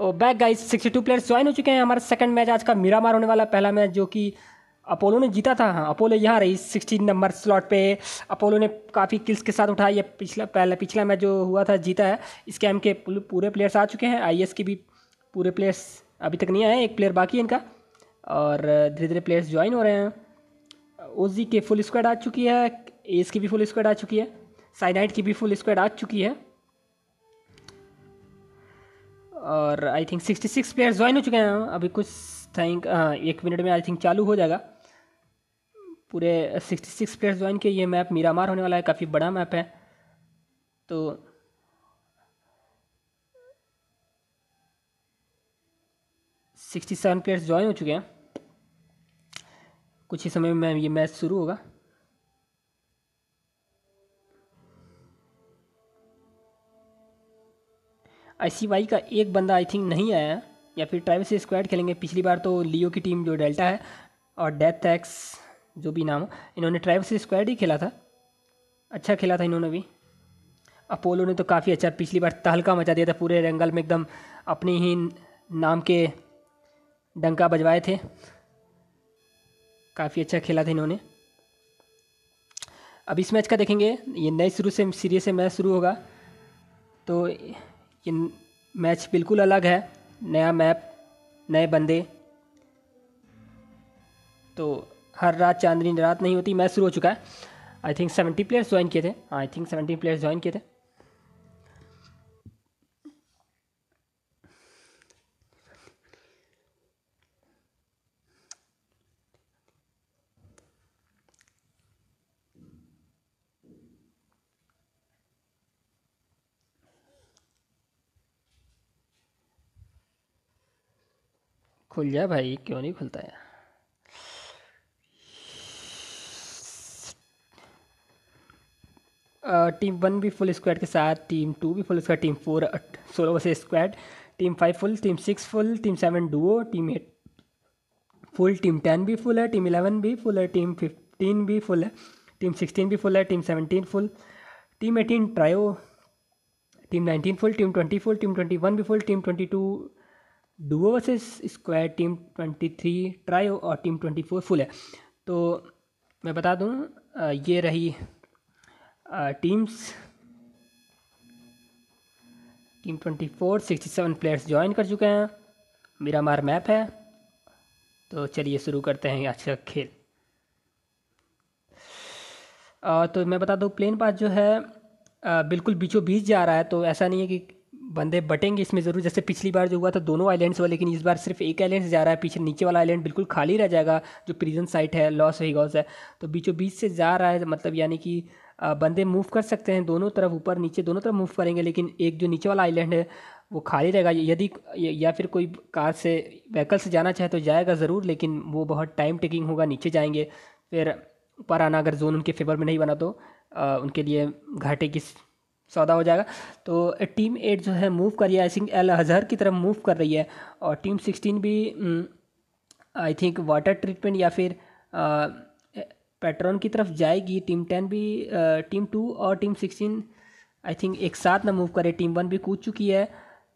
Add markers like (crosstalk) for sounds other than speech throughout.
Back guys 62 players join हो चुके हैं हमारा सेकंड मैच आज का मीरा मार होने वाला पहला मैच जो कि अपोलो ने जीता था हाँ अपोलो यहाँ रही 16 नंबर स्लॉट पे अपोलो ने काफ़ी किल्स के साथ उठाया ये पिछला पहला पिछला मैच जो हुआ था जीता है इस कैम के पूरे प्लेयर्स आ चुके हैं आई के भी पूरे प्लेयर्स अभी तक नहीं आए एक प्लेयर बाकी है इनका और धीरे धीरे प्लेयर्स ज्वाइन हो रहे हैं जी के फुल स्क्वाड आ चुकी है एस की भी फुल स्क्वाड आ चुकी है साइनाइट की भी फुल स्क्वाड आ चुकी है और आई थिंक 66 प्लेयर ज्वाइन हो चुके हैं अभी कुछ थिंक एक मिनट में आई थिंक चालू हो जाएगा पूरे 66 प्लेयर ज्वाइन किए ये मैप मीरामार होने वाला है काफ़ी बड़ा मैप है तो सिक्सटी सेवन प्लेयर्स ज्वाइन हो चुके हैं कुछ ही समय में ये मैच शुरू होगा आई का एक बंदा आई थिंक नहीं आया या फिर ट्राइवल से स्क्वाड खेलेंगे पिछली बार तो लियो की टीम जो डेल्टा है और डेथ टैक्स जो भी नाम हो इन्होंने ट्राइवल से स्क्वाड ही खेला था अच्छा खेला था इन्होंने भी अपोलो ने तो काफ़ी अच्छा पिछली बार तहलका तो मचा दिया था पूरे रंगल में एकदम अपने ही नाम के डंका बजवाए थे काफ़ी अच्छा खेला था इन्होंने अब इस मैच का देखेंगे ये नए शुरू से सीरीज से मैच शुरू होगा तो ये मैच बिल्कुल अलग है नया मैप नए बंदे तो हर रात चांदनी रात नहीं होती मैच शुरू हो चुका है I think seventy players join किए थे I think seventy players join किए थे खुल जाए भाई क्यों नहीं खुलता है आ, टीम वन भी फुल स्क्वाड के साथ टीम टू भी फुल स्क्वाड टीम फोर सोलह versus squad team five full team six full team seven duo team eight full team ten भी फुल है टीम इलेवन भी फुल है टीम फिफ्टीन भी फुल है टीम सिक्सटीन भी full है team seventeen full team eighteen trio team nineteen full team twenty full team twenty one भी full team twenty two duo versus squad team twenty three trio और team twenty four full है तो मैं बता दूं ये रही teams team twenty four sixty seven players join कर चुके हैं मेरा मार मैप है तो चलिए शुरू करते हैं आज का खेल तो मैं बता दूँ प्लेन पास जो है बिल्कुल बीचों बीच जा रहा है तो ऐसा नहीं है कि बंदे बटेंगे इसमें ज़रूर जैसे पिछली बार जो हुआ था दोनों आइलैंड्स हुआ लेकिन इस बार सिर्फ एक आइलैंड जा रहा है पीछे नीचे वाला आइलैंड बिल्कुल खाली रह जाएगा जो प्रिजन साइट है लॉस वेगास है तो बीचों बीच से जा रहा है मतलब यानी कि बंदे मूव कर सकते हैं दोनों तरफ ऊपर नीचे दोनों तरफ मूव करेंगे लेकिन एक जो नीचे वाला आइलैंड है वो खाली रहेगा यदि या फिर कोई कार से व्हीकल से जाना चाहे तो जाएगा ज़रूर लेकिन वो बहुत टाइम टेकिंग होगा नीचे जाएंगे फिर ऊपर आना अगर जोन उनके फेवर में नहीं बना तो उनके लिए घाटे की सौदा हो जाएगा तो टीम एट जो है मूव कर रही है आई थिंक एल अजहर की तरफ मूव कर रही है और टीम सिक्सटीन भी आई थिंक वाटर ट्रीटमेंट या फिर पेट्रोन की तरफ जाएगी टीम टेन भी टीम टू और टीम सिक्सटीन आई थिंक एक साथ ना मूव करे टीम वन भी कूद चुकी है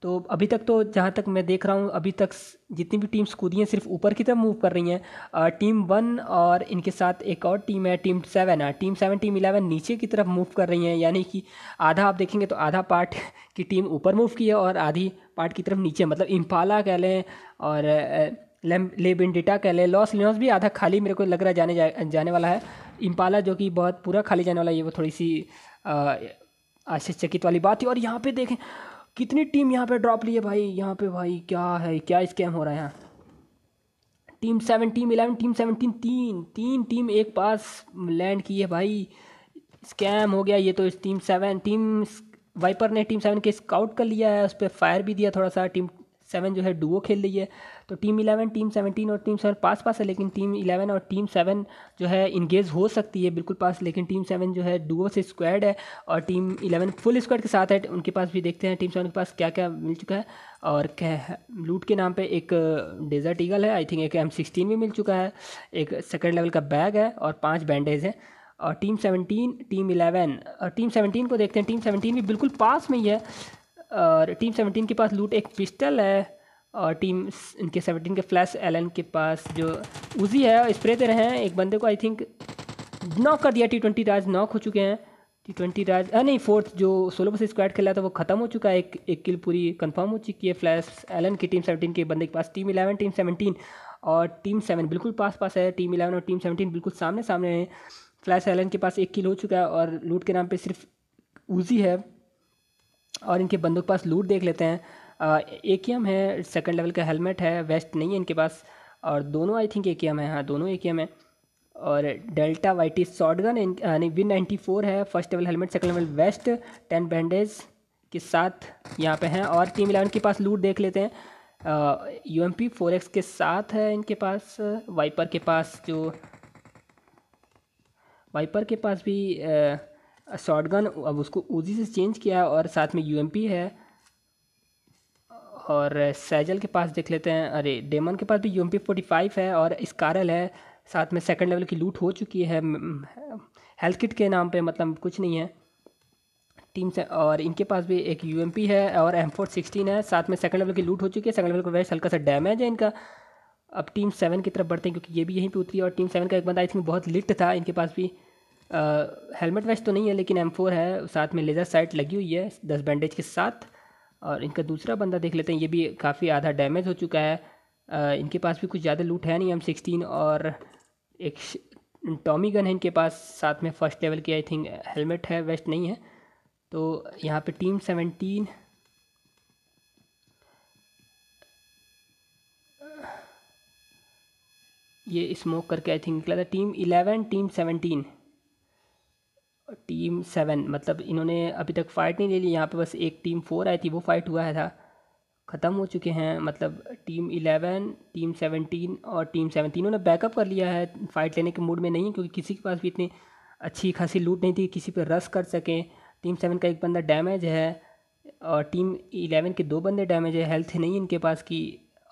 तो अभी तक तो जहाँ तक मैं देख रहा हूँ अभी तक जितनी भी टीम्स कूदी हैं सिर्फ ऊपर की तरफ मूव कर रही हैं टीम वन और इनके साथ एक और टीम है टीम सेवन है टीम सेवन टीम इलेवन नीचे की तरफ मूव कर रही हैं यानी कि आधा आप देखेंगे तो आधा पार्ट (laughs) की टीम ऊपर मूव की है और आधी पार्ट की तरफ नीचे मतलब इम्फाला कह लें और लेबिनडिटा कह लें लॉस लिनोस भी आधा खाली मेरे को लग रहा जाने जा, जाने वाला है इम्पाला जो कि बहुत पूरा खाली जाने वाला है वो थोड़ी सी आश्चर्यचकित वाली बात थी और यहाँ पर देखें कितनी टीम यहाँ पे ड्रॉप ली है भाई यहाँ पे भाई क्या है क्या स्कैम हो रहा है यहाँ team seven team eleven team seventeen तीन तीन टीम एक पास लैंड की है भाई स्कैम हो गया ये तो इस टीम सेवन टीम वाइपर ने टीम सेवन के स्काउट कर लिया है उस पर फायर भी दिया थोड़ा सा टीम सेवन जो है डुओ खेल रही है तो टीम इलेवन टीम सेवनटीन और टीम सेवन पास पास है लेकिन टीम इलेवन और टीम सेवन जो है इंगेज हो सकती है बिल्कुल पास लेकिन टीम सेवन जो है डुओ से स्क्वाड है और टीम इलेवन फुल स्क्वाड के साथ है उनके पास भी देखते हैं टीम सेवन के पास क्या क्या मिल चुका है और क्या लूट के नाम पे एक डेजर्ट uh, ईगल है आई थिंक एक एम सिक्सटीन भी मिल चुका है एक सेकेंड लेवल का बैग है और पाँच बैंडेज हैं और टीम सेवनटीन टीम इलेवन और टीम सेवनटीन को देखते हैं टीम सेवनटीन भी बिल्कुल पास में ही है और टीम सेवनटीन के पास लूट एक पिस्टल है और टीम इनके सेवनटीन के फ्लैश एलन के पास जो उजी है स्प्रे दे रहे हैं एक बंदे को आई थिंक नॉक कर दिया टी ट्वेंटी राज नॉक हो चुके हैं टी ट्वेंटी राज आ, नहीं फोर्थ जो सोलो बस स्क्वाड खेला था वो खत्म हो चुका है एक एक किल पूरी कंफर्म हो चुकी है फ्लैश एलन की टीम सेवनटीन के बंदे के पास टीम इलेवन टीम सेवनटीन और टीम सेवन बिल्कुल पास पास है टीम इलेवन और टीम सेवनटीन बिल्कुल सामने सामने है फ्लैश एलन के पास एक किल हो चुका है और लूट के नाम पर सिर्फ ऊजी है और इनके बंदूक पास लूट देख लेते हैं ए के एम है सेकेंड लेवल का हेलमेट है वेस्ट नहीं है इनके पास और दोनों I think A K M है हाँ दोनों ए के एम है और delta Y T short gun यानी विन नाइन्टी फोर है first level helmet second level vest ten bandage के साथ यहाँ पे हैं और टीम इलेवन के पास लूट देख लेते हैं U M P four X के साथ है इनके पास वाइपर के पास जो वाइपर के पास भी आ, शॉटगन अब उसको ओजी से चेंज किया और साथ में यू है और सैजल के पास देख लेते हैं अरे डेमन के पास भी यू एम पी फाइव है और स्कारल है साथ में सेकंड लेवल की लूट हो चुकी है हेल्थ किट के नाम पे मतलब कुछ नहीं है टीम से और इनके पास भी एक यू एम पी है और एम फोर सिक्सटीन है साथ में सेकंड लेवल की लूट हो चुकी है सेकंड लेवल का वैसे हल्का सा डैमेज है इनका अब टीम सेवन की तरफ बढ़ते हैं क्योंकि ये भी यहीं पे उतरी और टीम सेवन का एक बंदा आई थिंक बहुत लिट था इनके पास भी हेलमेट वेस्ट तो नहीं है लेकिन एम फोर है साथ में लेज़र साइट लगी हुई है दस बैंडेज के साथ और इनका दूसरा बंदा देख लेते हैं ये भी काफ़ी आधा डैमेज हो चुका है आ, इनके पास भी कुछ ज़्यादा लूट है नहीं एम सिक्सटीन और एक टॉमी गन है इनके पास साथ में फर्स्ट लेवल की आई थिंक हेलमेट है वेस्ट नहीं है तो यहाँ पे टीम सेवेंटीन ये स्मोक करके आई थिंक निकला था team eleven team seventeen team seven मतलब इन्होंने अभी तक फाइट नहीं ले ली यहाँ पे बस एक टीम फोर आई थी वो फाइट हुआ है था ख़त्म हो चुके हैं मतलब टीम इलेवन टीम सेवनटीन और टीम सेवन तीनों ने बैकअप कर लिया है फ़ाइट लेने के मूड में नहीं है क्योंकि किसी के पास भी इतनी अच्छी खासी लूट नहीं थी किसी पर रस कर सकें टीम सेवन का एक बंदा डैमेज है और टीम इलेवन के दो बंदे डैमेज है हेल्थ नहीं इनके पास की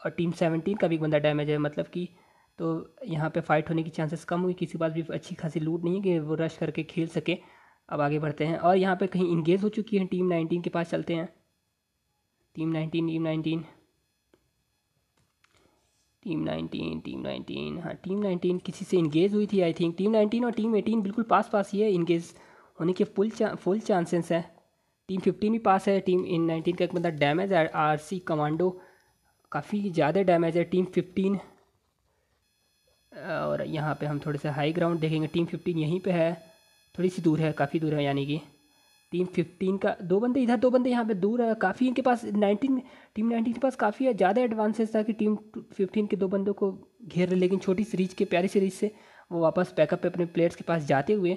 और टीम सेवनटीन का भी एक बंदा डैमेज है मतलब कि तो यहाँ पे फाइट होने की चांसेस कम हुई किसी पास भी अच्छी खासी लूट नहीं है कि वो रश करके खेल सके अब आगे बढ़ते हैं और यहाँ पे कहीं इंगेज हो चुकी है टीम नाइनटीन के पास चलते हैं team nineteen team nineteen team nineteen team nineteen हाँ टीम नाइनटीन किसी से इंगेज हुई थी आई थिंक टीम नाइनटीन और टीम एटीन बिल्कुल पास पास ही है इंगेज होने के फुल चा, फुल चांसेस हैं टीम फिफ्टीन भी पास है टीम इन नाइनटीन का एक मतलब डैमेज है आर सी कमांडो काफ़ी ज़्यादा डैमेज है टीम फिफ्टीन और यहाँ पे हम थोड़े से हाई ग्राउंड देखेंगे टीम फिफ्टीन यहीं पे है थोड़ी सी दूर है काफ़ी दूर है यानी कि टीम फिफ्टीन का दो बंदे इधर दो बंदे यहाँ पे दूर है काफ़ी इनके पास नाइनटीन टीम नाइनटीन के पास काफ़ी ज़्यादा एडवांसेस था कि टीम फिफ्टीन के दो बंदों को घेर रहे लेकिन छोटी सीरीज के प्यारी सीरीज से वो वापस पैकअप पे अपने प्लेयर्स के पास जाते हुए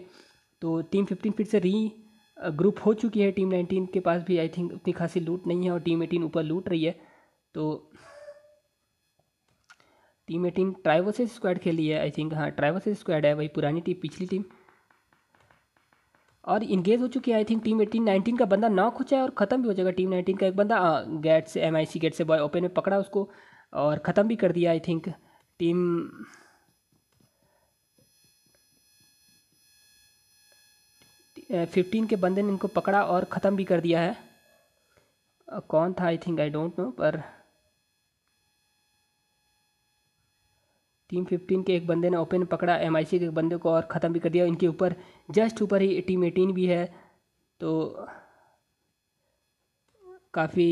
तो टीम फिफ्टीन फिर से री ग्रुप हो चुकी है टीम नाइनटीन के पास भी आई थिंक उतनी खासी लूट नहीं है और टीम एटीन ऊपर लूट रही है तो टीम एटीन ट्राइवर्सेज स्क्वाड खेली है आई थिंक हाँ ट्राइवर्सेज स्क्वाड है वही पुरानी टीम पिछली टीम और इंगेज हो चुकी है I think team eighteen nineteen का बंदा नॉक हो जाए और ख़त्म भी हो जाएगा टीम नाइनटीन का एक बंदा गेट हाँ, से एम आई सी गेट से बॉय ओपन में पकड़ा उसको और ख़त्म भी कर दिया आई थिंक टीम फिफ्टीन के बंदे ने इनको पकड़ा और ख़त्म भी कर दिया है कौन था I think I don't know पर टीम फिफ्टीन के एक बंदे ने ओपन पकड़ा एम के एक बंदे को और ख़त्म भी कर दिया इनके ऊपर जस्ट ऊपर ही टीम एटीन भी है तो काफ़ी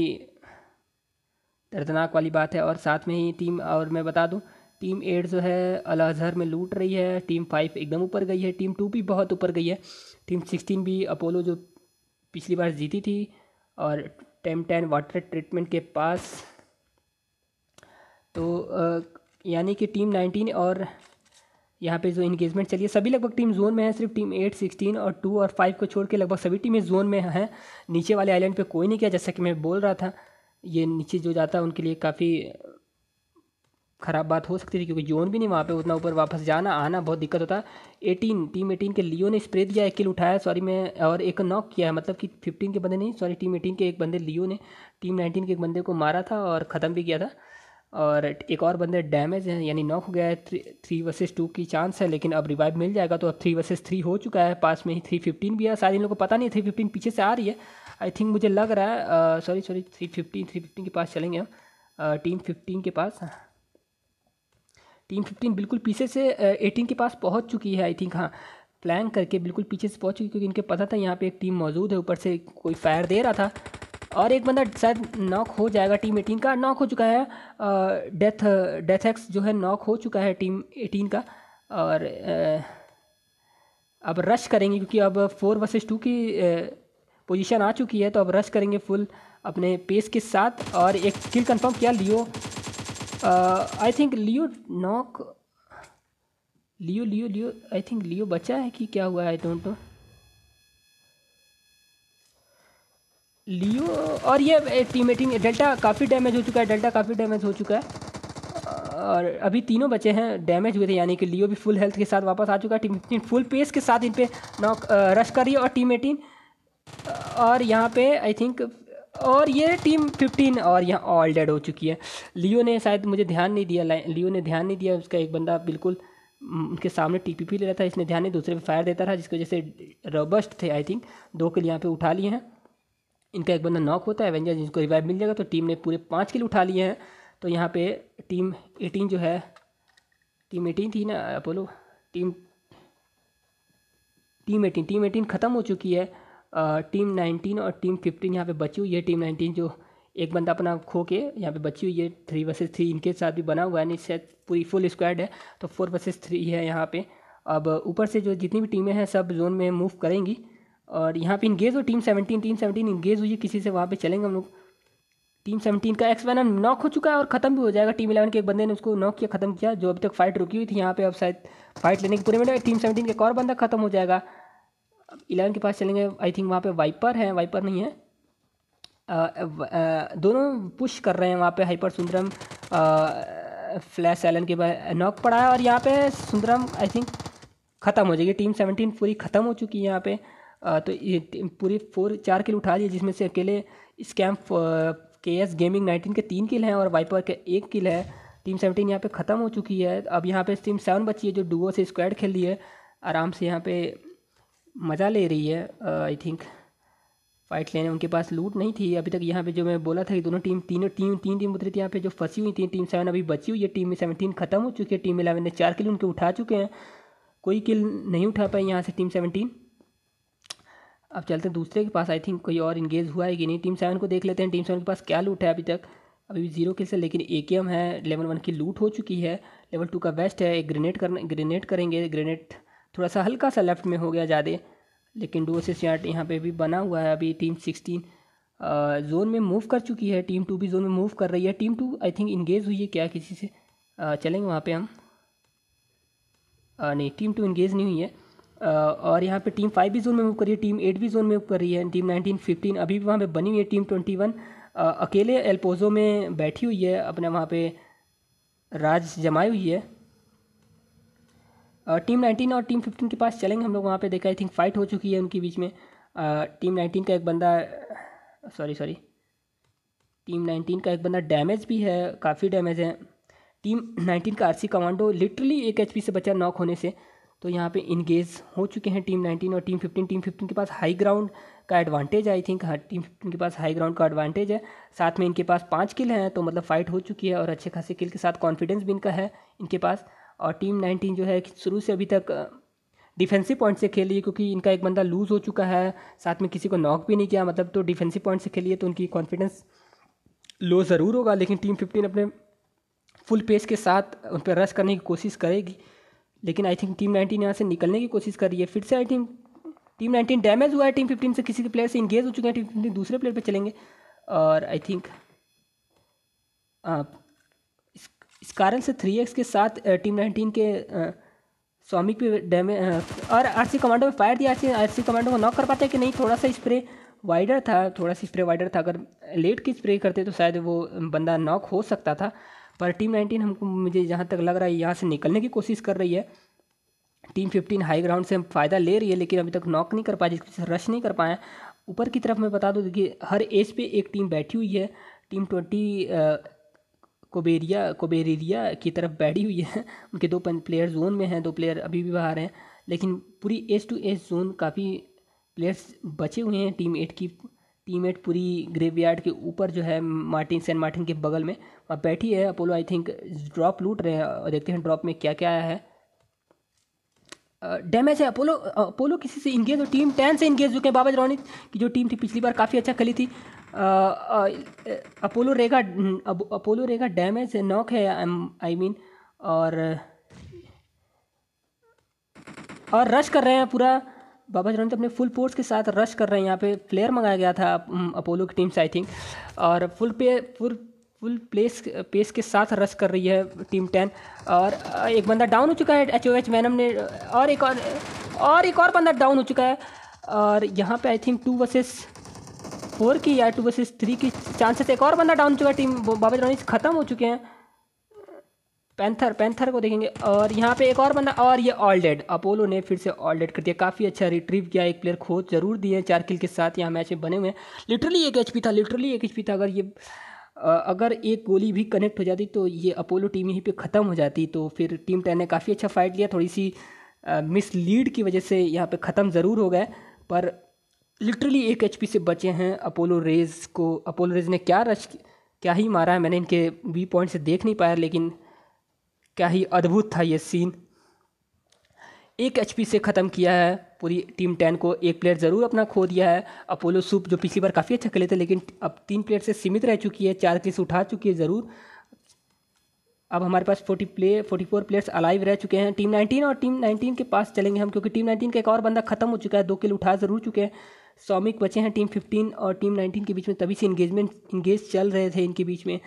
दर्दनाक वाली बात है और साथ में ही टीम और मैं बता दूं टीम एट जो है अल अजहर में लूट रही है टीम फाइव एकदम ऊपर गई है टीम टू भी बहुत ऊपर गई है टीम सिक्सटीन भी अपोलो जो पिछली बार जीती थी और टेम टेन वाटर ट्रीटमेंट के पास तो यानी कि टीम नाइनटीन और यहाँ पे जो इंगेजमेंट चलिए सभी लगभग टीम जोन में है सिर्फ टीम एट सिक्सटीन और टू और फाइव को छोड़ के लगभग सभी टीमें जोन में हैं नीचे वाले आइलैंड पे कोई नहीं किया जैसा कि मैं बोल रहा था ये नीचे जो जाता है उनके लिए काफ़ी ख़राब बात हो सकती थी क्योंकि जोन भी नहीं वहाँ पे उतना ऊपर वापस जाना आना बहुत दिक्कत होता है एटीन टीम एटीन के लियो ने स्प्रे दिया एक किल उठाया सॉरी मैं और एक नॉक किया है मतलब कि फिफ्टीन के बंदे नहीं सॉरी टीम एटीन के एक बंदे लियो ने टीम नाइनटीन के एक बंदे को मारा था और ख़त्म भी किया था और एक और बंदे डैमेज हैं यानी नॉक हो गया है थ्री थ्री वर्सेज टू की चांस है लेकिन अब रिवाइव मिल जाएगा तो अब थ्री वर्सेज थ्री हो चुका है पास में ही थ्री फिफ्टीन भी है शायद इन लोगों को पता नहीं थ्री फिफ्टीन पीछे से आ रही है आई थिंक मुझे लग रहा है sorry sorry three fifteen three fifteen के पास चलेंगे हम टीम uh, फिफ्टीन के पास टीम हाँ। फिफ्टीन बिल्कुल पीछे से एटीन uh, के पास पहुँच चुकी है आई थिंक हाँ प्लान करके बिल्कुल पीछे से पहुँच चुकी क्योंकि इनके पता था यहाँ पर एक टीम मौजूद है ऊपर से कोई फायर दे रहा था और एक बंदा शायद नॉक हो जाएगा टीम एटीन का नॉक हो चुका है डेथ डेथ एक्स जो है नॉक हो चुका है टीम एटीन का और अब रश करेंगे क्योंकि अब फोर वर्सेज टू की पोजीशन आ चुकी है तो अब रश करेंगे फुल अपने पेस के साथ और एक किल कंफर्म किया Leo I think Leo knock Leo Leo Leo I think Leo बचा है कि क्या हुआ आई डोंट नो लियो और ये टीम टीमेटिंग डेल्टा काफ़ी डैमेज हो चुका है डेल्टा काफ़ी डैमेज हो चुका है और अभी तीनों बचे हैं डैमेज हुए थे यानी कि लियो भी फुल हेल्थ के साथ वापस आ चुका है टीम एटीन फुल पेस के साथ इन पर नॉक रश कर रही है और टीम एटीन और यहाँ पे आई थिंक और ये टीम फिफ्टीन और यहाँ ऑल डेड हो चुकी है लियो ने शायद मुझे ध्यान नहीं दिया लियो ने ध्यान नहीं दिया उसका एक बंदा बिल्कुल उनके सामने टी पी ले रहा था इसने ध्यान नहीं दूसरे पर फायर देता रहा जिसकी वजह से रबस्ट थे आई थिंक दो लिए यहाँ पर उठा लिए हैं इनका एक बंदा नॉक होता है एवेंजर जिनको रिवाइव मिल जाएगा तो टीम ने पूरे पाँच किल उठा लिए हैं तो यहाँ पे टीम एटीन जो है टीम एटीन थी ना Apollo team team eighteen team eighteen ख़त्म हो चुकी है आ, टीम नाइनटीन और टीम फिफ्टीन यहाँ पे बची हुई है टीम नाइनटीन जो एक बंदा अपना खो के यहाँ पे बची हुई है थ्री वर्सेज थ्री इनके साथ भी बना हुआ है नहीं शायद पूरी फुल स्क्वाड है तो फोर वर्सेज थ्री है यहाँ पर अब ऊपर से जो जितनी भी टीमें हैं सब जोन में मूव करेंगी और यहाँ पे इंगेज हो team seventeen team seventeen engage हुई है किसी से वहाँ पे चलेंगे हम लोग टीम सेवनटीन का एक्स वन नॉक हो चुका है और ख़त्म भी हो जाएगा टीम इलेवन के एक बंदे ने उसको नॉक किया ख़त्म किया जो अभी तक फाइट रुकी हुई थी यहाँ पे अब शायद फाइट लेने की पूरे मिनट टीम सेवनटीन का एक और बंदा ख़त्म हो जाएगा इलेवन के पास चलेंगे आई थिंक वहाँ पर वाइपर है वाइपर नहीं है दोनों पुश कर रहे हैं वहाँ पर हाइपर सुंदरम फ्लैश एलन के बाद नॉक पड़ा है और यहाँ पे सुंदरम आई थिंक ख़त्म हो जाएगी टीम सेवनटीन पूरी ख़त्म हो चुकी है यहाँ पे तो ये पूरे फोर चार किल उठा लिए जिसमें से अकेले स्कैम के एस गेमिंग नाइनटीन के तीन किल हैं और वाइपर के एक किल है टीम सेवनटीन यहाँ पे ख़त्म हो चुकी है अब यहाँ पे टीम सेवन बची है जो डुओ से स्क्वाड खेल रही है आराम से यहाँ पे मज़ा ले रही है आई थिंक फाइट लेने उनके पास लूट नहीं थी अभी तक यहाँ पे जो मैं बोला था कि दोनों टीम तीनों टीम तीन टीम उतरी थी यहाँ पे जो फंसी हुई थी टीम सेवन अभी बची हुई है टीम सेवनटीन खत्म हो चुकी है टीम इलेवन ने चार किल उनके उठा चुके हैं कोई किल नहीं उठा पाई यहाँ से टीम सेवनटीन अब चलते हैं दूसरे के पास आई थिंक कोई और इंगेज हुआ है कि नहीं टीम सेवन को देख लेते हैं टीम सेवन के पास क्या लूट है अभी तक अभी भी जीरो किल से लेकिन ए के एम है लेवल वन की लूट हो चुकी है लेवल टू का वेस्ट है एक ग्रेनेड करना ग्रेनेड करेंगे ग्रेनेड थोड़ा सा हल्का सा लेफ्ट में हो गया ज़्यादा लेकिन डो से शार्ट यहाँ पे भी बना हुआ है अभी टीम सिक्सटीन जोन में मूव कर चुकी है टीम टू भी जोन में मूव कर रही है team two I think engage हुई है क्या किसी से आ, चलेंगे वहाँ पर हम आ, नहीं टीम टू इंगेज नहीं हुई है और यहाँ पे टीम फाइव भी जोन में मूव कर रही है टीम एट भी जोन में मूव कर रही है टीम नाइनटीन फिफ्टीन अभी भी वहाँ पे बनी हुई है टीम ट्वेंटी वन अकेले एल्पोजो में बैठी हुई है अपने वहाँ पे राज जमाई हुई है टीम नाइनटीन और टीम फिफ्टीन के पास चलेंगे हम लोग वहाँ पे देखा आई थिंक फाइट हो चुकी है उनके बीच में टीम नाइनटीन का एक बंदा सॉरी सॉरी टीम नाइनटीन का एक बंदा डैमेज भी है काफ़ी डैमेज है टीम नाइनटीन का आरसी कमांडो लिटरली एक एचपी से बचा नॉक होने से तो यहाँ पे इंगेज हो चुके हैं टीम 19 और टीम 15 टीम 15 के पास हाई ग्राउंड का एडवांटेज आई थिंक हाँ टीम 15 के पास हाई ग्राउंड का एडवांटेज है साथ में इनके पास पाँच किल हैं तो मतलब फाइट हो चुकी है और अच्छे खासे किल के साथ कॉन्फिडेंस भी इनका है इनके पास और टीम नाइनटीन जो है शुरू से अभी तक डिफेंसिव पॉइंट से खेली क्योंकि इनका एक बंदा लूज़ हो चुका है साथ में किसी को नॉक भी नहीं किया मतलब तो डिफेंसिव पॉइंट से खेली तो उनकी कॉन्फिडेंस लो ज़रूर होगा लेकिन टीम फिफ्टीन अपने फुल पेस के साथ उन पर रश करने की कोशिश करेगी लेकिन आई थिंक टीम नाइनटीन यहाँ से निकलने की कोशिश कर रही है फिर से I think team nineteen damage हुआ है टीम फिफ्टीन से किसी के प्लेयर से इंगेज हो चुके हैं टीम फिफ्टीन दूसरे प्लेयर पर चलेंगे और आई थिंक इस, इस कारण से थ्री एक्स के साथ टीम नाइनटीन के स्वामी स्वामिक पे डैमेज और आर सी कमांडो में फायर दिया आर सी कमांडो को नॉक कर पाते हैं कि नहीं थोड़ा सा स्प्रे वाइडर था थोड़ा सा स्प्रे वाइडर था अगर लेट की स्प्रे करते तो शायद वो बंदा नॉक हो सकता था पर टीम नाइनटीन हमको मुझे जहाँ तक लग रहा है यहाँ से निकलने की कोशिश कर रही है टीम फिफ्टीन हाई ग्राउंड से हम फ़ायदा ले रही है लेकिन अभी तक नॉक नहीं कर पाए जिसकी रश नहीं कर पाए ऊपर की तरफ मैं बता दूँ कि हर एज पे एक टीम बैठी हुई है टीम ट्वेंटी कोबेरिया कोबेरिया की तरफ बैठी हुई है (laughs) उनके दो प्लेयर जोन में हैं दो प्लेयर अभी भी बाहर हैं लेकिन पूरी एज टू एज जोन काफ़ी प्लेयर्स बचे हुए हैं टीम एट की टीमेट पूरी ग्रेवयार्ड के ऊपर जो है मार्टिन सेंट मार्टिन के बगल में वहाँ बैठी है अपोलो आई थिंक ड्रॉप लूट रहे हैं और देखते हैं ड्रॉप में क्या क्या आया है डैमेज है अपोलो अपोलो किसी से इंगेज हो टीम टेन से इंगेज हो गए बाबा जरौनी की जो टीम थी पिछली बार काफ़ी अच्छा खेली थी अपोलो रेगा अपोलो रेगा डैमेज है नॉक है आई मीन और और रश कर रहे हैं पूरा बाबा जॉन अपने फुल फोर्स के साथ रश कर रहे हैं यहाँ पे प्लेयर मंगाया गया था अपोलो की टीम से आई थिंक और फुल पे फुल फुल प्लेस पेस के साथ रश कर रही है टीम टेन और एक बंदा डाउन हो चुका है एच ओ एच मैनम ने और एक और और एक और बंदा डाउन हो चुका है और यहाँ पे I think two versus four की या टू वर्सेस थ्री की चांसेस एक और बंदा डाउन हो चुका है टीम बाबा जॉन खत्म हो चुके हैं पैंथर पैंथर को देखेंगे और यहाँ पे एक और बंदा और ये ऑल डेड अपोलो ने फिर से ऑल डेड कर दिया काफ़ी अच्छा रिट्रीव किया एक प्लेयर खोज जरूर दिए चार किल के साथ यहाँ मैच में बने हुए हैं लिटरली एक एच था लिटरली एक एच था अगर ये अगर एक गोली भी कनेक्ट हो जाती तो ये अपोलो टीम यहीं पर ख़त्म हो जाती तो फिर टीम टेन ने काफ़ी अच्छा फाइट लिया थोड़ी सी मिसलीड की वजह से यहाँ पर ख़त्म ज़रूर हो गए पर लिटरली एक एच से बचे हैं अपोलो रेज को अपोलो रेज ने क्या रश क्या ही मारा है मैंने इनके वी पॉइंट से देख नहीं पाया लेकिन क्या ही अद्भुत था ये सीन एक एच से ख़त्म किया है पूरी टीम टेन को एक प्लेयर ज़रूर अपना खो दिया है अपोलो सूप जो पिछली बार काफ़ी अच्छा खेले थे लेकिन अब तीन प्लेयर से सीमित रह चुकी है चार किस उठा चुकी है ज़रूर अब हमारे पास forty play forty four players alive रह चुके हैं टीम नाइनटीन और टीम नाइनटीन के पास चलेंगे हम क्योंकि टीम नाइनटीन का एक और बंदा खत्म हो चुका है दो किल उठा ज़रूर चुके हैं सौमिक बचे हैं टीम फिफ्टीन और टीम नाइनटीन के बीच में तभी से इंगेजमेंट इंगेज चल रहे थे इनके बीच में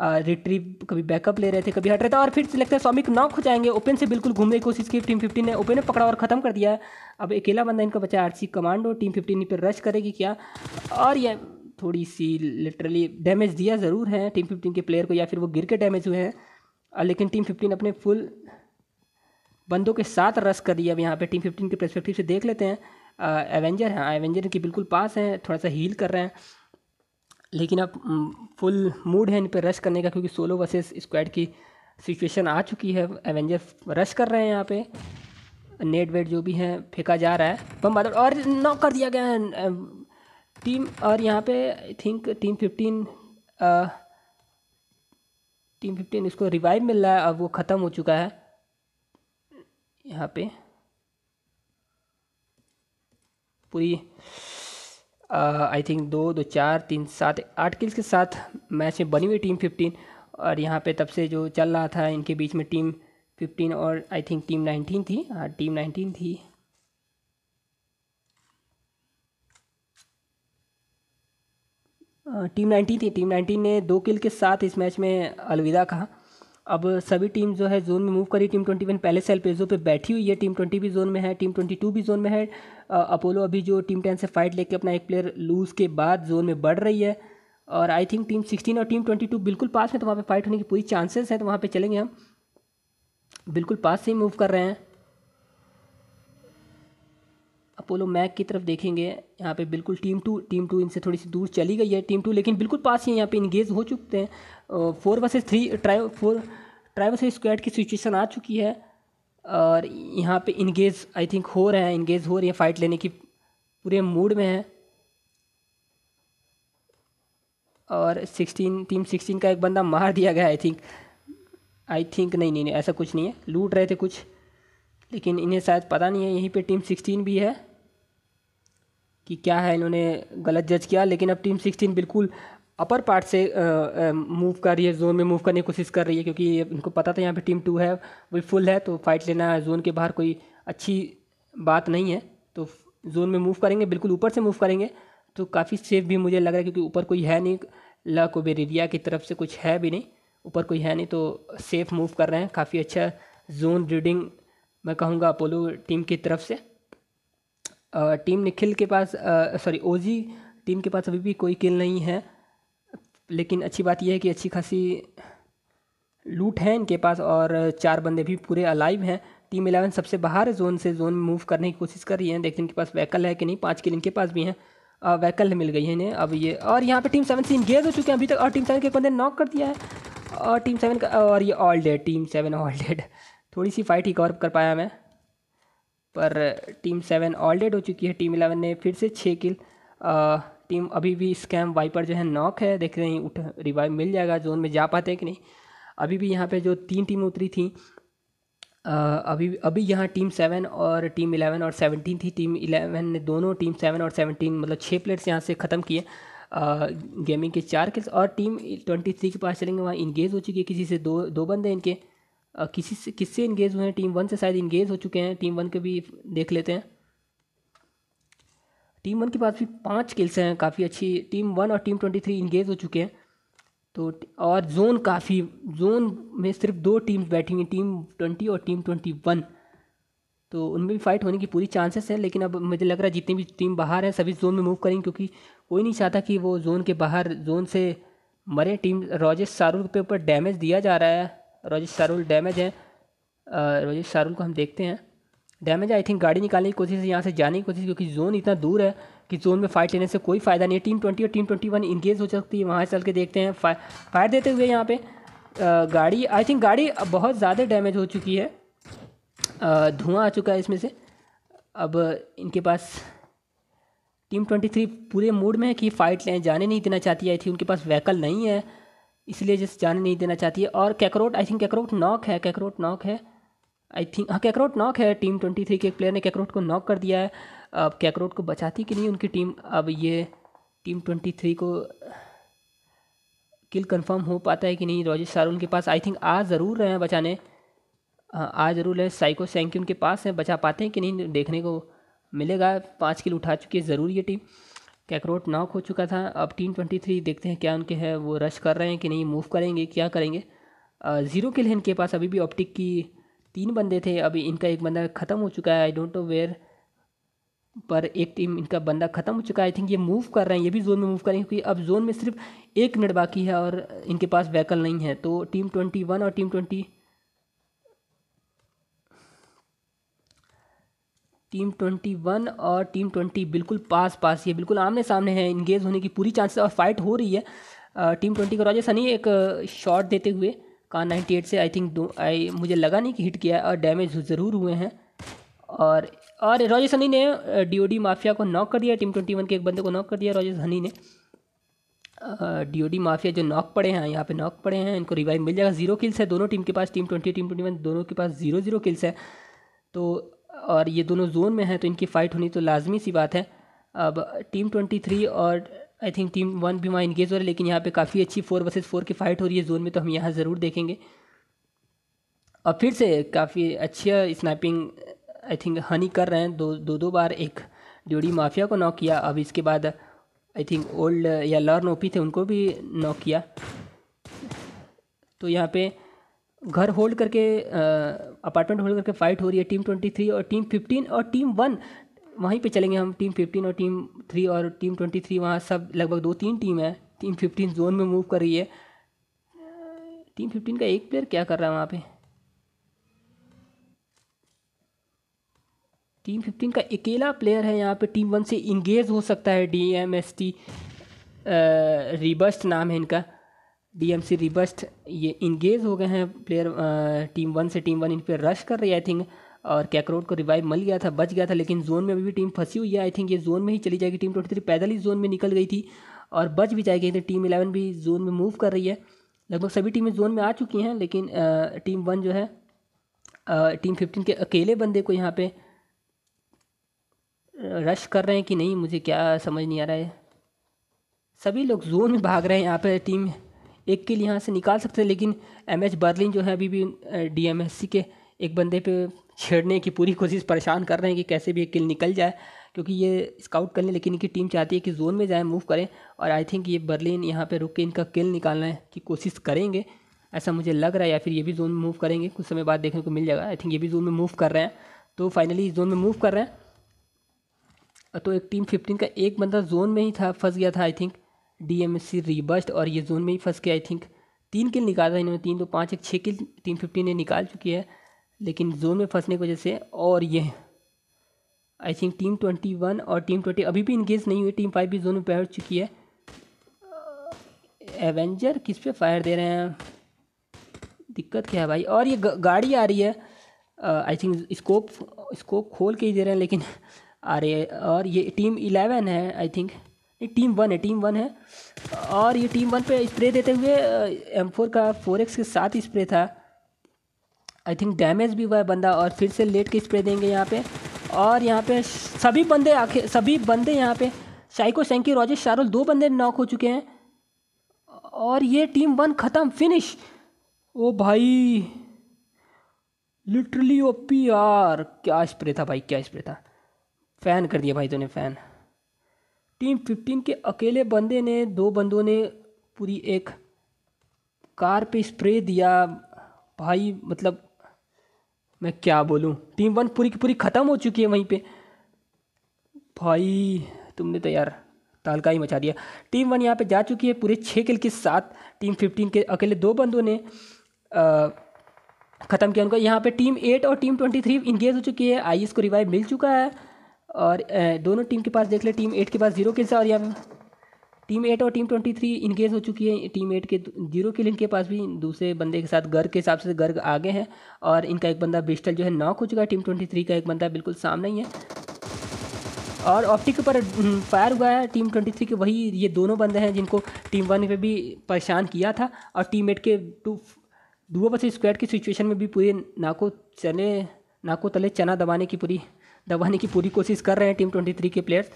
रिट्रीव कभी बैकअप ले रहे थे कभी हट रहे थे और फिर लगता है स्वामिक नॉक हो जाएंगे ओपन से बिल्कुल घूमने की कोशिश की टीम फिफ्टीन ने ओपन ने पकड़ा और ख़त्म कर दिया अब अकेला बंदा इनका बचा आरसी कमांडो टीम फिफ्टीन पर रश करेगी क्या और ये थोड़ी सी लिटरली डैमेज दिया ज़रूर है टीम फिफ्टीन के प्लेयर को या फिर वो गिर के डैमेज हुए हैं लेकिन टीम फिफ्टीन अपने फुल बंदों के साथ रस कर दिया अब यहाँ पे टीम फिफ्टीन के परस्पेक्टिव से देख लेते हैं एवेंजर हैं एवेंजर की बिल्कुल पास हैं थोड़ा सा हील कर रहे हैं लेकिन अब फुल मूड है इन पर रश करने का क्योंकि सोलो वर्सेस स्क्वाड की सिचुएशन आ चुकी है एवेंजर रश कर रहे हैं यहाँ पे नेट वेट जो भी हैं फेंका जा रहा है बम बादल और नॉक कर दिया गया है टीम और यहाँ पे I think team fifteen team fifteen इसको रिवाइव मिल रहा है अब वो ख़त्म हो चुका है यहाँ पे पूरी आई थिंक दो दो चार तीन सात आठ किल्स के साथ मैच में बनी हुई टीम फिफ्टीन और यहाँ पे तब से जो चल रहा था इनके बीच में टीम फिफ्टीन और आई थिंक टीम नाइनटीन थी हाँ टीम नाइनटीन थी टीम नाइनटीन थी टीम नाइनटीन ने दो किल के साथ इस मैच में अलविदा कहा अब सभी टीम जो है जोन में मूव करी टीम ट्वेंटी वन पहले सेल पेजों पे बैठी हुई है टीम ट्वेंटी भी जोन में है टीम ट्वेंटी टू भी जोन में है अपोलो अभी जो टीम टेन से फाइट लेके अपना एक प्लेयर लूज के बाद जोन में बढ़ रही है और आई थिंक टीम सिक्सटीन और टीम ट्वेंटी टू बिल्कुल पास में तो वहाँ पे फाइट होने की पूरी चांसेस हैं तो वहाँ पे चलेंगे हम बिल्कुल पास से ही मूव कर रहे हैं अपोलो मैक की तरफ देखेंगे यहाँ पे बिल्कुल टीम टू टीम टू इनसे थोड़ी सी दूर चली गई है टीम टू लेकिन बिल्कुल पास ही यहाँ पर इंगेज हो चुके हैं four versus three try four ट्राइव वर्सेज स्क्वाड की सिचुएशन आ चुकी है और यहाँ पे इंगेज आई थिंक हो रहे हैं इंगेज हो रही है फाइट लेने की पूरे मूड में है और सिक्सटीन टीम सिक्सटीन का एक बंदा मार दिया गया आई थिंक आई थिंक नहीं नहीं नहीं ऐसा कुछ नहीं है लूट रहे थे कुछ लेकिन इन्हें शायद पता नहीं है यहीं पे टीम सिक्सटीन भी है कि क्या है इन्होंने गलत जज किया लेकिन अब टीम सिक्सटीन बिल्कुल अपर पार्ट से मूव uh, um, कर रही है जोन में मूव करने की कोशिश कर रही है क्योंकि उनको पता था यहाँ पे टीम टू है वो फुल है तो फाइट लेना जोन के बाहर कोई अच्छी बात नहीं है तो जोन में मूव करेंगे बिल्कुल ऊपर से मूव करेंगे तो काफ़ी सेफ भी मुझे लग रहा है क्योंकि ऊपर कोई है नहीं ला कोबेरिया की तरफ से कुछ है भी नहीं ऊपर कोई है नहीं तो सेफ मूव कर रहे हैं काफ़ी अच्छा जोन रीडिंग मैं कहूँगा अपोलो टीम की तरफ से टीम uh, निखिल के पास सॉरी ओजी टीम के पास अभी भी कोई किल नहीं है लेकिन अच्छी बात यह है कि अच्छी खासी लूट है इनके पास और चार बंदे भी पूरे अलाइव हैं टीम इलेवन सबसे बाहर जोन से जोन मूव करने की कोशिश कर रही है देखते हैं इनके पास वैकल है कि नहीं पाँच किल इनके पास भी हैं वैकल मिल गई है इन्हें अब ये और यहाँ पर टीम सेवन से इंगेज हो चुके हैं अभी तक और टीम सेवन के बंदे नॉक कर दिया है और टीम सेवन का और ये all dead team seven all dead थोड़ी सी फाइट ही कवर कर पाया मैं पर टीम सेवन ऑल डेड हो चुकी है टीम इलेवन ने फिर से छः किल टीम अभी भी स्कैम वाइपर जो है नॉक है देख रहे हैं उठ रिवाइव मिल जाएगा जोन में जा पाते हैं कि नहीं अभी भी यहाँ पे जो तीन टीम उतरी थी अभी अभी यहाँ टीम सेवन और टीम इलेवन और सेवनटीन थी टीम इलेवन ने दोनों टीम सेवन और सेवनटीन मतलब छः प्लेयर्स यहाँ से ख़त्म किए गेमिंग के चार किल्स और टीम ट्वेंटी थ्री के पास चलेंगे वहाँ इंगेज हो चुकी है किसी से दो दो बंदे इनके किसी से किससे इंगेज हुए हैं टीम वन से शायद इंगेज हो चुके हैं टीम वन के भी देख लेते हैं टीम वन के पास भी पाँच किल्स हैं काफ़ी अच्छी टीम वन और टीम ट्वेंटी थ्री इंगेज हो चुके हैं तो और जोन काफ़ी जोन में सिर्फ दो टीम्स बैठी हुई टीम ट्वेंटी और टीम ट्वेंटी वन तो उनमें भी फाइट होने की पूरी चांसेस हैं लेकिन अब मुझे लग रहा है जितनी भी टीम बाहर है सभी जोन में मूव करेंगे क्योंकि कोई नहीं चाहता कि वो जोन के बाहर जोन से मरे टीम रोजेश शारुल के ऊपर डैमेज दिया जा रहा है रोजेश सारुल डैमेज है रोजेश सारुल को हम देखते हैं डैमेज आई थिंक गाड़ी निकालने की कोशिश यहाँ से जाने की कोशिश क्योंकि जोन इतना दूर है कि जोन में फाइट लेने से कोई फ़ायदा नहीं है टीम ट्वेंटी और टीम ट्वेंटी वन इंगेज हो सकती है वहाँ चल के देखते हैं फायर फायर देते हुए यहाँ पे गाड़ी आई थिंक गाड़ी बहुत ज़्यादा डैमेज हो चुकी है धुआं आ चुका है इसमें से अब इनके पास टीम ट्वेंटी थ्री पूरे मूड में है कि फ़ाइट लें जाने नहीं देना चाहती आई थी उनके पास व्हीकल नहीं है इसलिए जस्ट जाने नहीं देना चाहती है और Kakarot I think Kakarot knock है कैकरोट नॉक है आई थिंक हाँ कैकरोट नॉक है टीम ट्वेंटी थ्री के एक प्लेयर ने कैकरोट को नॉक कर दिया है अब कैकरोट को बचाती कि नहीं उनकी टीम अब ये टीम ट्वेंटी थ्री को किल कंफर्म हो पाता है कि नहीं रोजित सार उनके पास आई थिंक आ ज़रूर रहे हैं बचाने हाँ, आ ज़रूर है साइको सैंकी उनके पास है बचा पाते हैं कि नहीं देखने को मिलेगा पाँच किल उठा चुकी है ज़रूर ये टीम कैकरोट नॉक हो चुका था अब टीम ट्वेंटी थ्री देखते हैं क्या उनके हैं वो रश कर रहे हैं कि नहीं मूव करेंगे क्या करेंगे ज़ीरो किल है इनके पास अभी भी ऑप्टिक की तीन बंदे थे अभी इनका एक बंदा ख़त्म हो चुका है आई डोंट नो वेयर पर एक टीम इनका बंदा ख़त्म हो चुका है आई थिंक ये मूव कर रहे हैं ये भी जोन में मूव करेंगे क्योंकि अब जोन में सिर्फ एक मिनट बाकी है और इनके पास वैकल नहीं है तो टीम ट्वेंटी वन और team twenty team twenty one और टीम ट्वेंटी बिल्कुल पास पास ये बिल्कुल आमने सामने है इंगेज होने की पूरी चांसेस और फाइट हो रही है टीम ट्वेंटी का रॉजर सनी एक शॉट देते हुए कान 98 से आई थिंक दो आई मुझे लगा नहीं कि हिट किया है और डैमेज ज़रूर हुए हैं और और रॉजेस हनी ने डीओडी माफिया को नॉक कर दिया टीम ट्वेंटी वन के एक बंदे को नॉक कर दिया रॉजेस हनी ने डीओडी माफिया जो नॉक पड़े हैं यहाँ पे नॉक पड़े हैं इनको रिवाइव मिल जाएगा जीरो किल्स है दोनों टीम के पास team twenty team twenty one दोनों के पास जीरो जीरो किल्स है तो और ये दोनों जोन में हैं तो इनकी फ़ाइट होनी तो लाजमी सी बात है अब टीम ट्वेंटी थ्री और आई थिंक टीम वन भी वहाँ इंगेज हो रहा है लेकिन यहाँ पे काफ़ी अच्छी फोर वर्सेज फोर की फाइट हो रही है जोन में तो हम यहाँ ज़रूर देखेंगे और फिर से काफ़ी अच्छा स्नैपिंग आई थिंक हनी कर रहे हैं दो दो दो बार एक ड्यूडी माफिया को नॉक किया अब इसके बाद आई थिंक ओल्ड या लर्न ओपी थे उनको भी नॉक किया तो यहाँ पे घर होल्ड करके अपार्टमेंट होल्ड करके फाइट हो रही है टीम ट्वेंटी थ्री और टीम फिफ्टीन और टीम वन वहीं पे चलेंगे हम टीम फिफ्टीन और टीम थ्री और टीम ट्वेंटी थ्री वहाँ सब लगभग दो तीन टीम है टीम फिफ्टीन जोन में मूव कर रही है टीम फिफ्टीन का एक प्लेयर क्या कर रहा है वहाँ पे टीम फिफ्टीन का अकेला प्लेयर है यहाँ पे टीम वन से इंगेज हो सकता है D M S T robust नाम है इनका डी एम सी रिबस्ट ये इंगेज हो गए हैं प्लेयर आ, टीम वन से टीम वन इन पर रश कर रही है आई थिंक और कैकरोड को रिवाइव मिल गया था बच गया था लेकिन जोन में अभी भी टीम फंसी हुई है आई थिंक ये जोन में ही चली जाएगी टीम ट्वेंटी थ्री पैदल ही जोन में निकल गई थी और बच भी जाएगी थी टीम इलेवन भी जोन में मूव कर रही है लगभग सभी टीमें जोन में आ चुकी हैं लेकिन टीम वन जो है टीम फिफ्टीन के अकेले बंदे को यहाँ पर रश कर रहे हैं कि नहीं मुझे क्या समझ नहीं आ रहा है सभी लोग जोन में भाग रहे हैं यहाँ पर टीम एक के लिए यहाँ से निकाल सकते हैं लेकिन एम एच बर्लिन जो है अभी भी डी एम एस सी के एक बंदे पे छेड़ने की पूरी कोशिश परेशान कर रहे हैं कि कैसे भी ये किल निकल जाए क्योंकि ये स्काउट कर लें लेकिन इनकी टीम चाहती है कि जोन में जाए मूव करें और आई थिंक ये बर्लिन यहाँ पर रुक के इनका किल निकालने की कोशिश करेंगे ऐसा मुझे लग रहा है या फिर ये भी जोन में मूव करेंगे कुछ समय बाद देखने को मिल जाएगा आई थिंक ये भी जोन में मूव कर रहे हैं तो फाइनली जोन में मूव कर रहे हैं तो एक टीम फिफ्टीन का एक बंदा जोन में ही था फंस गया था I think D M C robust और ये जोन में ही फंस के आई थिंक तीन किल निकाला इन्होंने तीन तो पाँच एक छः किल टीम फिफ्टीन ने निकाल चुकी है लेकिन जोन में फंसने की वजह से और ये I think team twenty one और टीम ट्वेंटी अभी भी इंगेज नहीं हुई टीम फाइव भी जोन में पहुंच चुकी है एवेंजर uh, किस पे फायर दे रहे हैं दिक्कत क्या है भाई और ये गाड़ी आ रही है आई थिंक स्कोप स्कोप खोल के ही दे रहे हैं लेकिन आ रही है और ये टीम इलेवन है आई थिंक नहीं टीम वन है टीम वन है और ये टीम वन पे स्प्रे देते हुए एम uh, फोर का फोर एक्स के साथ स्प्रे था आई थिंक डैमेज भी हुआ है बंदा और फिर से लेट के स्प्रे देंगे यहाँ पे और यहाँ पे सभी बंदे आखिर सभी बंदे यहाँ पे साइको सेंकी रॉजेश शारुल दो बंदे नॉक हो चुके हैं और ये टीम वन ख़त्म फिनिश ओ भाई लिटरली ओ पी आर क्या स्प्रे था भाई क्या स्प्रे था फ़ैन कर दिया भाई तूने फ़ैन टीम फिफ्टीन के अकेले बंदे ने दो बंदों ने पूरी एक कार पे स्प्रे दिया भाई मतलब मैं क्या बोलूँ टीम वन पूरी की पूरी ख़त्म हो चुकी है वहीं पे भाई तुमने तो यार तालका ही मचा दिया टीम वन यहाँ पे जा चुकी है पूरे छः किल के साथ टीम फिफ्टीन के अकेले दो बंदों ने ख़त्म किया उनको यहाँ पे टीम एट और टीम ट्वेंटी थ्री इंगेज हो चुकी है आई को रिवाइव मिल चुका है और दोनों टीम के पास देख ले टीम एट के पास जीरो किल्स है और यहाँ टीम एट और टीम ट्वेंटी थ्री इनगेज हो चुकी है टीम एट के जीरो किल इनके पास भी दूसरे बंदे के साथ गर्ग के हिसाब से गर्ग आगे हैं और इनका एक बंदा बिस्टल जो है नॉक हो चुका है टीम ट्वेंटी थ्री का एक बंदा बिल्कुल सामने ही है और ऑप्टिक के ऊपर फायर हुआ है टीम ट्वेंटी थ्री के वही ये दोनों बंदे हैं जिनको टीम वन पे भी परेशान किया था और टीम एट के टू दो बस स्क्वाड की सिचुएशन में भी पूरे नाको चले नाको तले चना दबाने की पूरी दबाने की पूरी कोशिश कर रहे हैं टीम ट्वेंटी थ्री के प्लेयर्स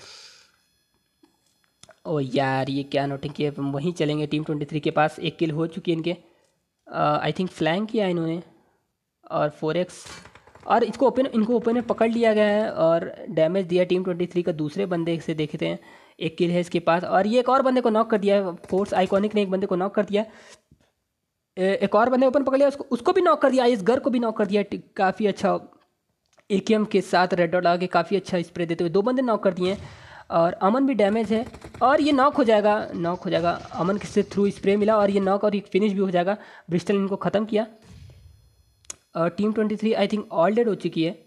ओ यार ये क्या नोटिंग किया वहीं चलेंगे टीम ट्वेंटी थ्री के पास एक किल हो चुकी है इनके आई थिंक फ्लैंग किया इन्होंने और फोर एक्स और इसको ओपन इनको ओपन में पकड़ लिया गया है और डैमेज दिया टीम ट्वेंटी थ्री का दूसरे बंदे से देखते हैं एक किल है इसके पास और ये एक और बंदे को नॉक कर दिया है फोर्स आइकॉनिक ने एक बंदे को नॉक कर दिया एक और बंदे ओपन पकड़ लिया उसको उसको भी नॉक कर दिया इस घर को भी नॉक कर दिया काफ़ी अच्छा ए के साथ रेड डॉट लगा के काफ़ी अच्छा स्प्रे देते हुए दो बंदे नॉक कर दिए हैं और अमन भी डैमेज है और ये नॉक हो जाएगा नॉक हो जाएगा अमन किससे थ्रू स्प्रे मिला और ये नॉक और एक फिनिश भी हो जाएगा ब्रिस्टल इनको ख़त्म किया और team twenty three I think all dead हो चुकी है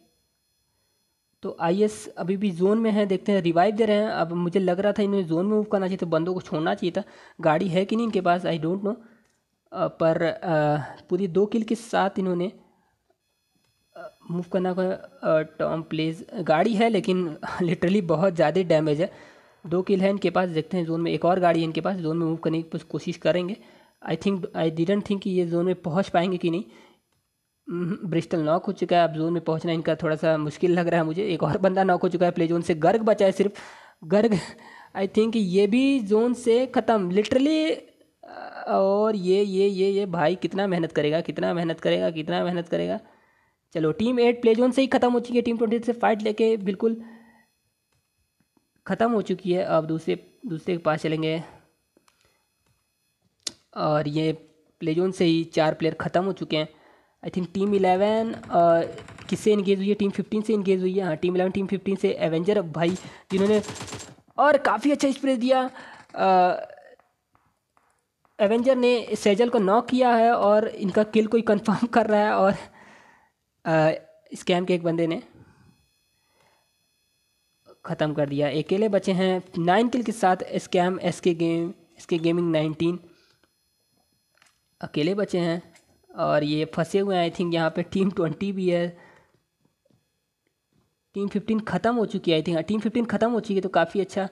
तो आई अभी भी जोन में है देखते हैं रिवाइव दे रहे हैं अब मुझे लग रहा था इन्होंने जोन में मूव करना चाहिए था तो बंदों को छोड़ना चाहिए था गाड़ी है कि नहीं इनके पास आई डोंट नो पर पूरी दो किल के साथ इन्होंने मूव करना का टॉम प्लेज गाड़ी है लेकिन लिटरली (laughs) बहुत ज़्यादा डैमेज है दो किल है इनके पास देखते हैं जोन में एक और गाड़ी है इनके पास जोन में मूव करने की कोशिश करेंगे I think I didn't think कि ये जोन में पहुंच पाएंगे कि नहीं ब्रिस्टल हम्म, नॉक हो चुका है अब जोन में पहुंचना इनका थोड़ा सा मुश्किल लग रहा है मुझे एक और (laughs) बंदा नॉक हो चुका है प्ले जोन से गर्ग बचा है सिर्फ गर्ग आई थिंक ये भी जोन से ख़त्म लिटरली और ये ये ये ये भाई कितना मेहनत करेगा कितना मेहनत करेगा कितना मेहनत करेगा चलो टीम एट प्ले जोन से ही ख़त्म हो चुकी है टीम ट्वेंटी से फाइट लेके बिल्कुल ख़त्म हो चुकी है अब दूसरे दूसरे के पास चलेंगे और ये प्ले जोन से ही चार प्लेयर ख़त्म हो चुके हैं आई थिंक टीम इलेवन किससे इंगेज हुई है टीम फिफ्टीन से इंगेज हुई है हाँ टीम इलेवन टीम फिफ्टीन से एवेंजर भाई जिन्होंने और काफ़ी अच्छा स्प्रे दिया आ, एवेंजर ने सेजल को नॉक किया है और इनका किल कोई कंफर्म (laughs) कर रहा है और स्कैम के एक बंदे ने ख़त्म कर दिया अकेले बचे हैं नाइन किल के साथ स्कैम एस के गेम एस के गेमिंग नाइनटीन अकेले बचे हैं और ये फंसे हुए हैं आई थिंक यहाँ पे टीम ट्वेंटी भी है टीम फिफ्टीन ख़त्म हो चुकी है आई थिंक टीम फिफ्टीन ख़त्म हो चुकी है तो काफ़ी अच्छा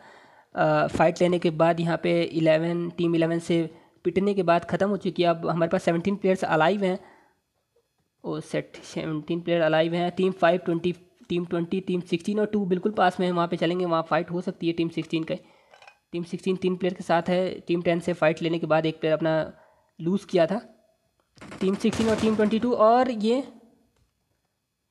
आ, फाइट लेने के बाद यहाँ पे इलेवन टीम इलेवन से पिटने के बाद ख़त्म हो चुकी है अब हमारे पास सेवनटीन प्लेयर्स अलाइव हैं और सेट सेवनटीन प्लेयर अलाइव हैं team five twenty team twenty team sixteen और टू बिल्कुल पास में है वहाँ पे चलेंगे वहाँ फाइट हो सकती है टीम सिक्सटीन का टीम सिक्सटीन तीन प्लेयर के साथ है टीम टेन से फाइट लेने के बाद एक प्लेयर अपना लूज़ किया था टीम सिक्सटीन और टीम ट्वेंटी टू और ये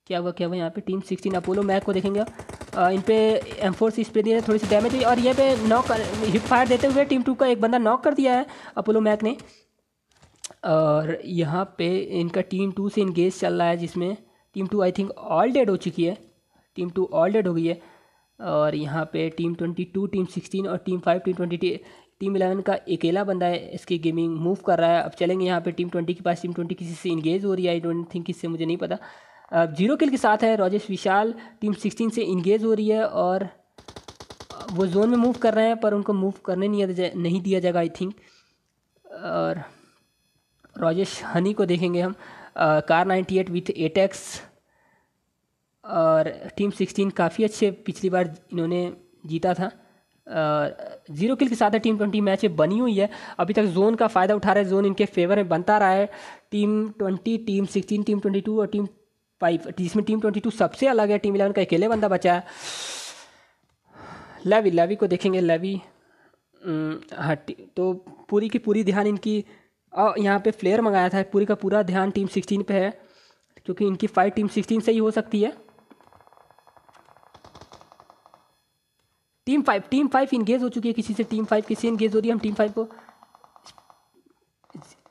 क्या हुआ क्या हुआ यहाँ पे टीम सिक्सटीन अपोलो मैक को देखेंगे इन पर एम फोर सी स्प्रे दिए थोड़ी सी डैमेज हुई और ये पे नॉक हिप फायर देते हुए टीम टू का एक बंदा नॉक कर दिया है अपोलो मैक ने और यहाँ पे इनका टीम टू से इनगेज चल रहा है जिसमें team two I think all dead हो चुकी है टीम टू ऑल डेड हो गई है और यहाँ पे team twenty two team sixteen और team five team twenty team eleven का अकेला बंदा है इसकी गेमिंग मूव कर रहा है अब चलेंगे यहाँ पे टीम ट्वेंटी के पास टीम ट्वेंटी किसी से इंगेज हो रही है आई डोंट थिंक किससे मुझे नहीं पता अब जीरो किल के साथ है राजेश विशाल टीम सिक्सटीन से इंगेज हो रही है और वो जोन में मूव कर रहे हैं पर उनको मूव करने नहीं दिया जाएगा आई थिंक और राजेश हनी को देखेंगे हम Kar ninety eight with attacks और टीम सिक्सटीन काफ़ी अच्छे पिछली बार इन्होंने जीता था जीरो किल के साथ है टीम ट्वेंटी मैच बनी हुई है अभी तक जोन का फ़ायदा उठा रहे जोन इनके फेवर में बनता रहा है team twenty team sixteen team twenty two और टीम फाइव जिसमें टीम ट्वेंटी टू सबसे अलग है टीम इलेवन का अकेले बंदा बचा है लेवी लेवी को देखेंगे लेवी हाँ तो पूरी की पूरी ध्यान इनकी और यहाँ पे फ्लेयर मंगाया था पूरे का पूरा ध्यान टीम सिक्सटीन पे है क्योंकि इनकी फाइट टीम सिक्सटीन से ही हो सकती है team five team five engage हो चुकी है किसी से टीम फाइव किसी इंगेज हो रही है हम टीम फाइव को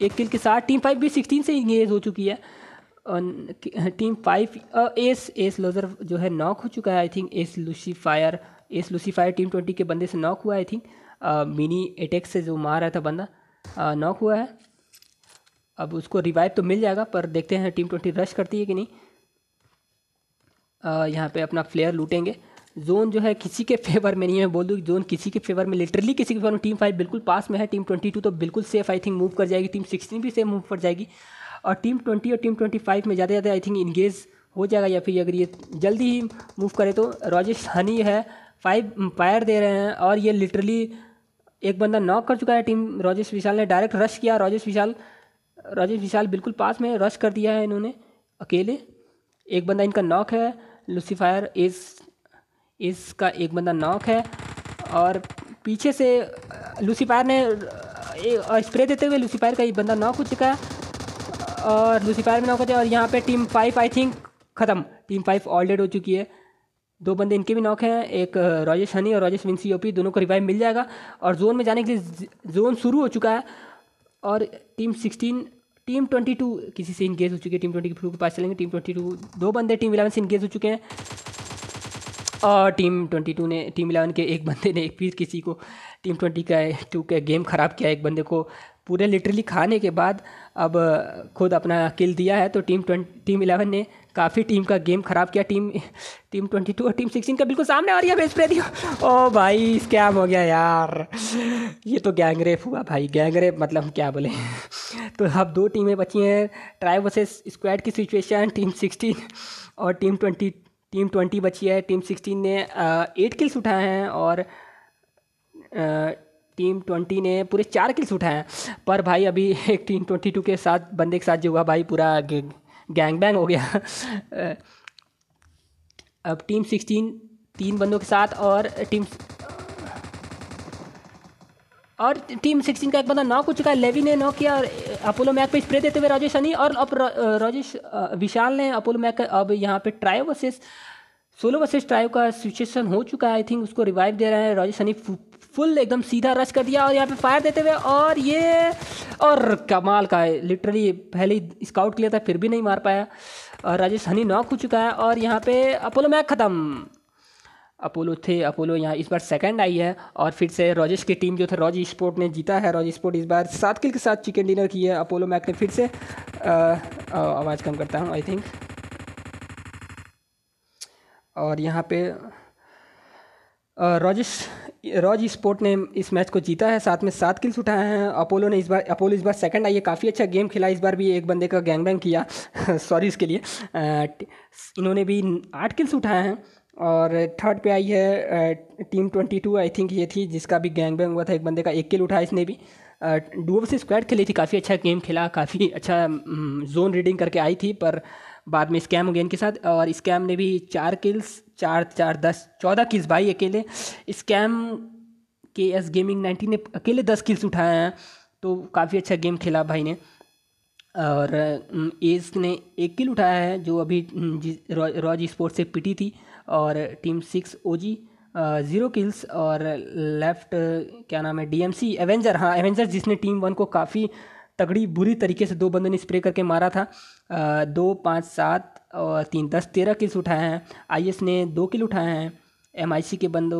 एक किल के साथ टीम फाइव भी सिक्सटीन से इंगेज हो चुकी है team five S S loser जो है नॉक हो चुका है I think S Lucifer S Lucifer team twenty के बंदे से नॉक हुआ आई थिंक मिनी एटेक से जो मार रहा था बंदा नॉक हुआ है अब उसको रिवाइव तो मिल जाएगा पर देखते हैं टीम ट्वेंटी रश करती है कि नहीं यहाँ पे अपना प्लेयर लूटेंगे जोन जो है किसी के फेवर में नहीं है बोल दूँ जोन किसी के फेवर में लिटरली किसी के फेवर में टीम फाइव बिल्कुल पास में है टीम ट्वेंटी टू तो बिल्कुल सेफ आई थिंक मूव कर जाएगी टीम सिक्सटीन भी सेफ मूव कर जाएगी और टीम ट्वेंटी और टीम ट्वेंटी फाइव में ज़्यादा ज़्यादा आई थिंक इंगेज हो जाएगा या फिर अगर ये जल्दी ही मूव करे तो राजेश हनी है फाइव पायर दे रहे हैं और ये लिटरली एक बंदा नॉक कर चुका है टीम राजेश विशाल ने डायरेक्ट रश किया राजेश विशाल राजेश विशाल बिल्कुल पास में रश कर दिया है इन्होंने अकेले एक बंदा इनका नॉक है लूसीफायर इस इसका एक बंदा नॉक है और पीछे से लूसीफायर ने स्प्रे देते हुए लूसीफायर का एक बंदा नॉक हो चुका है और लूसीफायर में नॉक हो चुका और यहाँ पे टीम फाइव आई थिंक ख़त्म टीम फाइव ऑल डेड हो चुकी है दो बंदे इनके भी नॉक हैं एक राजेश हनी और राजेश विंसी ओपी दोनों को रिवाइव मिल जाएगा और जोन में जाने के लिए जोन शुरू हो चुका है और team sixteen team twenty two किसी से इंगेज हो चुकी है टीम ट्वेंटी टू के पास चलेंगे टीम ट्वेंटी टू दो बंदे टीम इलेवन से इंगेज हो चुके हैं और टीम ट्वेंटी टू ने टीम इलेवन के एक बंदे ने फिर किसी को टीम ट्वेंटी का टू का गेम ख़राब किया एक बंदे को पूरे लिटरली खाने के बाद अब खुद अपना किल दिया है तो टीम ट्वेंटी टीम इलेवन ने काफ़ी टीम का गेम ख़राब किया टीम टीम ट्वेंटी टू और टीम सिक्सटीन का बिल्कुल सामने आ रही है बेच प्रेरियो ओ भाई स्कैम हो गया यार ये तो गैंगरेप हुआ भाई गैंगरेप मतलब हम क्या बोले तो अब दो टीमें बची हैं ट्राई वर्सेस स्क्वाड की सिचुएशन टीम सिक्सटीन और टीम ट्वेंटी टीम ट्वेंटी बची है टीम सिक्सटीन ने एट किल्स उठाए हैं और टीम ट्वेंटी ने पूरे चार किल्स उठाए हैं पर भाई अभी एक टीम ट्वेंटी टू के साथ बंदे के साथ जो हुआ भाई पूरा गैंग बैंग हो गया अब टीम सिक्सटीन तीन बंदों के साथ और टीम और टीम सिक्सटीन का एक बंदा नॉक हो चुका है लेवी ने नॉक किया और अपोलो मैक पे स्प्रे देते हुए राजेश सनी और अब राजेश विशाल ने अपोलो मैक अब यहाँ पे trio versus solo versus trio का सिचुएशन हो चुका है आई थिंक उसको रिवाइव दे रहा है राजेश सनी फुल एकदम सीधा रश कर दिया और यहाँ पे फायर देते हुए और ये और कमाल का है लिटरली पहले ही स्काउट के लिए था फिर भी नहीं मार पाया और राजेश हनी नॉक हो चुका है और यहाँ पे अपोलो मैक ख़त्म अपोलो थे अपोलो यहाँ इस बार सेकंड आई है और फिर से रॉजेश की टीम जो थे रॉज स्पोर्ट ने जीता है रॉज स्पोर्ट इस बार सात किल के साथ चिकन डिनर की है अपोलो मैक ने फिर से आवाज़ कम करता हूँ आई थिंक और यहाँ पे रॉजिश रॉज स्पोर्ट ने इस मैच को जीता है साथ में सात किल्स उठाए हैं अपोलो ने इस बार अपोलो इस बार सेकंड आई है काफ़ी अच्छा गेम खेला इस बार भी एक बंदे का गैंग बैंग किया सॉरी (laughs) इसके लिए इन्होंने भी आठ किल्स उठाए हैं और थर्ड पे आई है team twenty two I think ये थी जिसका भी गैंग बैंग हुआ था एक बंदे का एक किल उठाया इसने भी डुओ से स्क्वाड खेली थी काफ़ी अच्छा गेम खेला काफ़ी अच्छा जोन रीडिंग करके आई थी पर बाद में स्कैम हो गया इनके साथ और स्कैम ने भी चार किल्स चार चार दस चौदह किल्स भाई अकेले स्कैम के एस गेमिंग नाइनटीन ने अकेले दस किल्स उठाए हैं तो काफ़ी अच्छा गेम खेला भाई ने और एस ने एक किल उठाया है जो अभी रॉज स्पोर्ट से पिटी थी और टीम सिक्स जी ज़ीरो किल्स और लेफ्ट क्या नाम है डीएमसी एवेंजर हाँ एवेंजर जिसने टीम वन को काफ़ी तगड़ी बुरी तरीके से दो बंदों ने स्प्रे करके मारा था आ, दो पाँच सात और तीन दस तेरह किल्स उठाए हैं आई ने दो किल उठाए हैं एम के बंदो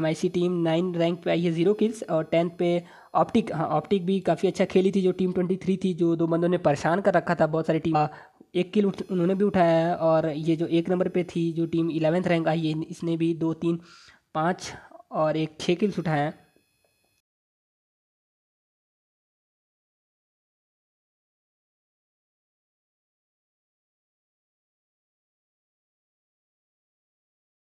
एम टीम नाइन रैंक पे आई है ज़ीरो किल्स और टेंथ पे ऑप्टिक हाँ ऑप्टिक भी काफ़ी अच्छा खेली थी जो टीम ट्वेंटी थ्री थी जो दो बंदों ने परेशान कर रखा था बहुत सारी टीम एक किल उठ उन्होंने भी उठाया है और ये जो एक नंबर पे थी जो टीम इलेवेंथ रैंक आई है इसने भी दो तीन पाँच और एक छः किल्स उठाए हैं